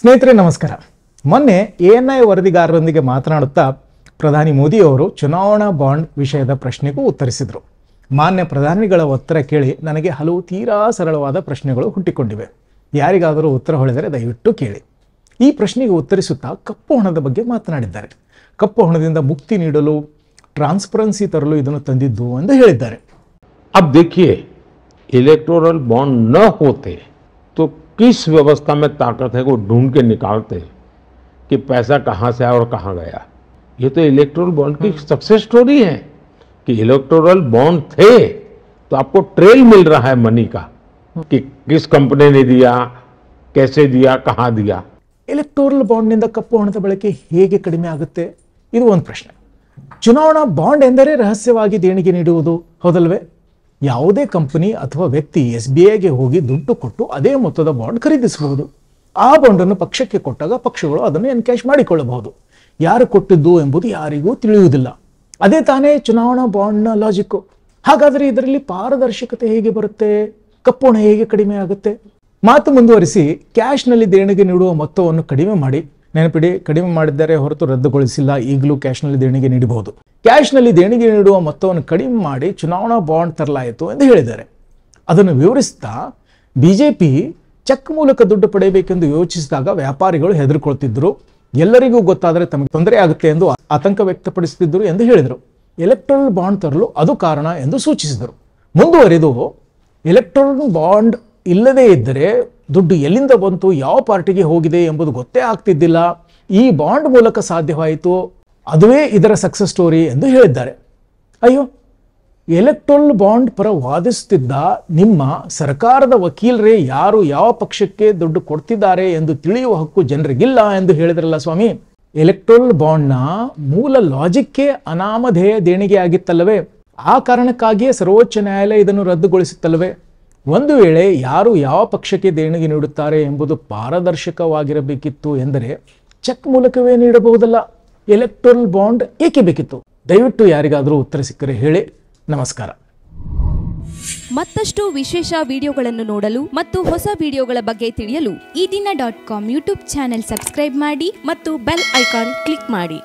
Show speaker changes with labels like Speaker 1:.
Speaker 1: ಸ್ನೇಹಿತರೆ ನಮಸ್ಕಾರ ಮೊನ್ನೆ ಎ ಎನ್ ಐ ವರದಿಗಾರರೊಂದಿಗೆ ಮಾತನಾಡುತ್ತಾ ಪ್ರಧಾನಿ ಮೋದಿಯವರು ಚುನಾವಣಾ ಬಾಂಡ್ ವಿಷಯದ ಪ್ರಶ್ನೆಗೂ ಉತ್ತರಿಸಿದರು ಮಾನ್ಯ ಪ್ರಧಾನಿಗಳ ಉತ್ತರ ಕೇಳಿ ನನಗೆ ಹಲವು ತೀರಾ ಸರಳವಾದ ಪ್ರಶ್ನೆಗಳು ಹುಟ್ಟಿಕೊಂಡಿವೆ ಯಾರಿಗಾದರೂ ಉತ್ತರ ಹೊಳೆದರೆ ದಯವಿಟ್ಟು ಕೇಳಿ ಈ ಪ್ರಶ್ನೆಗೆ ಉತ್ತರಿಸುತ್ತಾ ಕಪ್ಪು ಹಣದ ಬಗ್ಗೆ ಮಾತನಾಡಿದ್ದಾರೆ ಕಪ್ಪು ಹಣದಿಂದ ಮುಕ್ತಿ ನೀಡಲು ಟ್ರಾನ್ಸ್ಪರೆನ್ಸಿ ತರಲು ಇದನ್ನು ತಂದಿದ್ದು ಎಂದು ಹೇಳಿದ್ದಾರೆ
Speaker 2: ಅಬ್ ದೇಖಿಯೇ इलेक्टोरल ಬಾಂಡ್ ನ ಹೋತೆ ತೋ किस व्यवस्था में ताकत है वो ढूंढ के निकालते हैं कि पैसा कहाँ से आया और कहाँ गया ये तो इलेक्ट्रोल बॉन्ड की सक्सेस हाँ। स्टोरी है कि इलेक्टोरल बॉन्ड थे तो आपको ट्रेल मिल रहा है मनी का हाँ। कि किस कंपनी ने दिया कैसे दिया कहाँ दिया
Speaker 1: ಇಲೆಕ್ಟೋರಲ್ बॉन्ड ಕಪ್ಪು ಹಣದ ಬಳಕೆ ಹೇಗೆ ಕಡಿಮೆ ಆಗುತ್ತೆ ಇದು ಒಂದು ಪ್ರಶ್ನೆ ಚುನಾವಣಾ ಬಾಂಡ್ ಎಂದರೆ ರಹಸ್ಯವಾಗಿ ಯಾವುದೇ ಕಂಪನಿ ಅಥವಾ ವ್ಯಕ್ತಿ ಎಸ್ ಬಿ ಐಗೆ ಹೋಗಿ ದುಡ್ಡು ಕೊಟ್ಟು ಅದೇ ಮೊತ್ತದ ಬಾಂಡ್ ಖರೀದಿಸಬಹುದು ಆ ಬಾಂಡನ್ನು ಪಕ್ಷಕ್ಕೆ ಕೊಟ್ಟಾಗ ಪಕ್ಷಗಳು ಅದನ್ನು ಎನ್ಕ್ಯಾಶ್ ಮಾಡಿಕೊಳ್ಳಬಹುದು ಯಾರು ಕೊಟ್ಟಿದ್ದು ಎಂಬುದು ಯಾರಿಗೂ ತಿಳಿಯುವುದಿಲ್ಲ ಅದೇ ತಾನೇ ಚುನಾವಣಾ ಬಾಂಡ್ನ ಲಾಜಿಕ್ಕು ಹಾಗಾದರೆ ಇದರಲ್ಲಿ ಪಾರದರ್ಶಕತೆ ಹೇಗೆ ಬರುತ್ತೆ ಕಪ್ಪುಣ ಹೇಗೆ ಕಡಿಮೆ ಆಗುತ್ತೆ ಮಾತು ಮುಂದುವರಿಸಿ ಕ್ಯಾಶ್ನಲ್ಲಿ ದೇಣಿಗೆ ನೀಡುವ ಮೊತ್ತವನ್ನು ಕಡಿಮೆ ಮಾಡಿ ನೆನಪಿಡಿ ಕಡಿಮೆ ಮಾಡಿದ್ದಾರೆ ಹೊರತು ರದ್ದುಗೊಳಿಸಿಲ್ಲ ಈಗಲೂ ಕ್ಯಾಶ್ನಲ್ಲಿ ದೇಣಿಗೆ ನೀಡಬಹುದು ಕ್ಯಾಶ್ನಲ್ಲಿ ದೇಣಿಗೆ ನೀಡುವ ಮೊತ್ತವನ್ನು ಕಡಿಮೆ ಮಾಡಿ ಚುನಾವಣಾ ಬಾಂಡ್ ತರಲಾಯಿತು ಎಂದು ಹೇಳಿದ್ದಾರೆ ಅದನ್ನು ವಿವರಿಸ್ತಾ ಬಿ ಜೆ ಪಿ ಚೆಕ್ ಮೂಲಕ ದುಡ್ಡು ಪಡೆಯಬೇಕೆಂದು ಯೋಚಿಸಿದಾಗ ವ್ಯಾಪಾರಿಗಳು ಹೆದರ್ಕೊಳ್ತಿದ್ದರು ಎಲ್ಲರಿಗೂ ಗೊತ್ತಾದರೆ ತಮಗೆ ತೊಂದರೆ ಆಗುತ್ತೆ ಎಂದು ಆತಂಕ ವ್ಯಕ್ತಪಡಿಸುತ್ತಿದ್ದರು ಎಂದು ಹೇಳಿದರು ಎಲೆಕ್ಟ್ರಲ್ ಬಾಂಡ್ ತರಲು ಅದು ಕಾರಣ ಎಂದು ಸೂಚಿಸಿದರು ಮುಂದುವರೆದು ಎಲೆಕ್ಟ್ರಾನ್ ಬಾಂಡ್ ಇಲ್ಲದೇ ಇದ್ದರೆ ದುಡ್ಡು ಎಲ್ಲಿಂದ ಬಂತು ಯಾವ ಪಾರ್ಟಿಗೆ ಹೋಗಿದೆ ಎಂಬುದು ಗೊತ್ತೇ ಆಗ್ತಿದ್ದಿಲ್ಲ ಈ ಬಾಂಡ್ ಮೂಲಕ ಸಾಧ್ಯವಾಯಿತು ಅದುವೇ ಇದರ ಸಕ್ಸಸ್ ಸ್ಟೋರಿ ಎಂದು ಹೇಳಿದ್ದಾರೆ ಅಯ್ಯೋ ಎಲೆಕ್ಟ್ರೋಲ್ ಬಾಂಡ್ ಪರ ವಾದಿಸುತ್ತಿದ್ದ ನಿಮ್ಮ ಸರ್ಕಾರದ ವಕೀಲರೇ ಯಾರು ಯಾವ ಪಕ್ಷಕ್ಕೆ ದುಡ್ಡು ಕೊಡ್ತಿದ್ದಾರೆ ಎಂದು ತಿಳಿಯುವ ಹಕ್ಕು ಜನರಿಗಿಲ್ಲ ಎಂದು ಹೇಳಿದ್ರಲ್ಲ ಸ್ವಾಮಿ ಎಲೆಕ್ಟ್ರೋಲ್ ಬಾಂಡ್ನ ಮೂಲ ಲಾಜಿಕ್ಕೇ ಅನಾಮಧೇಯ ದೇಣಿಗೆ ಆಗಿತ್ತಲ್ಲವೇ ಆ ಕಾರಣಕ್ಕಾಗಿಯೇ ಸರ್ವೋಚ್ಚ ನ್ಯಾಯಾಲಯ ಇದನ್ನು ರದ್ದುಗೊಳಿಸುತ್ತಲ್ಲವೇ ಒಂದು ವೇಳೆ ಯಾರು ಯಾವ ಪಕ್ಷಕ್ಕೆ ದೇಣಿಗೆ ನೀಡುತ್ತಾರೆ ಎಂಬುದು ಪಾರದರ್ಶಕವಾಗಿರಬೇಕಿತ್ತು ಎಂದರೆ ಚೆಕ್ ಮೂಲಕವೇ ನೀಡಬಹುದಲ್ಲ ಎಲೆಕ್ಟ್ರಲ್ ಬಾಂಡ್ ಏಕೆ ಬೇಕಿತ್ತು ದಯವಿಟ್ಟು ಯಾರಿಗಾದರೂ ಉತ್ತರ ಸಿಕ್ಕರೆ ಹೇಳಿ ನಮಸ್ಕಾರ ಮತ್ತಷ್ಟು ವಿಶೇಷ ವಿಡಿಯೋಗಳನ್ನು ನೋಡಲು ಮತ್ತು ಹೊಸ ವಿಡಿಯೋಗಳ ಬಗ್ಗೆ ತಿಳಿಯಲು ಈ ದಿನ dot com YouTube channel subscribe ಮಾಡಿ ಮತ್ತು ಬೆಲ್ ಐಕಾನ್ ಕ್ಲಿಕ್ ಮಾಡಿ